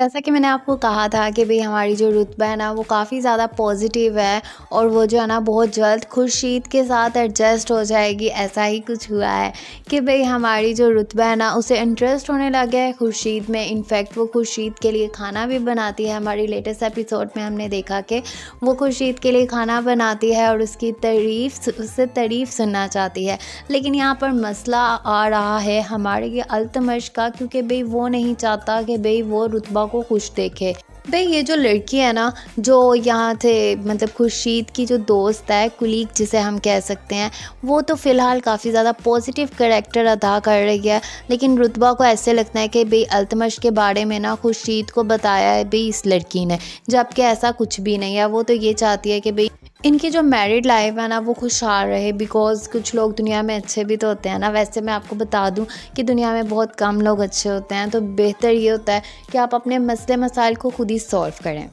जैसा कि मैंने आपको कहा था कि भाई हमारी जो रुतबा है ना वो काफ़ी ज़्यादा पॉजिटिव है और वो जो है ना बहुत जल्द खुर्शीद के साथ एडजस्ट हो जाएगी ऐसा ही कुछ हुआ है कि भाई हमारी जो रुतबा है ना उसे इंटरेस्ट होने लगा है खुर्शीद में इनफैक्ट वो खुर्शीद के लिए खाना भी बनाती है हमारी लेटेस्ट एपिसोड में हमने देखा कि वो खुर्शीद के लिए खाना बनाती है और उसकी तारीफ उससे तारीफ़ सुनना चाहती है लेकिन यहाँ पर मसला आ रहा है हमारे अल्तमश का क्योंकि भाई वो नहीं चाहता कि भाई वो रुतबा को खुश देखे भाई ये जो लड़की है ना जो यहाँ थे मतलब खुर्शीद की जो दोस्त है कुलीग जिसे हम कह सकते हैं वो तो फ़िलहाल काफ़ी ज़्यादा पॉजिटिव करेक्टर अदा कर रही है लेकिन रुतबा को ऐसे लगता है कि भाई अल्तमश के बारे में ना खुर्शीद को बताया है भाई इस लड़की ने जबकि ऐसा कुछ भी नहीं है वो तो ये चाहती है कि भाई इनकी जो मैरिड लाइफ है ना वो खुशहाल रहे बिकॉज़ कुछ लोग दुनिया में अच्छे भी तो होते हैं ना वैसे मैं आपको बता दूं कि दुनिया में बहुत कम लोग अच्छे होते हैं तो बेहतर ये होता है कि आप अपने मसले मसाइल को खुद ही सॉल्व करें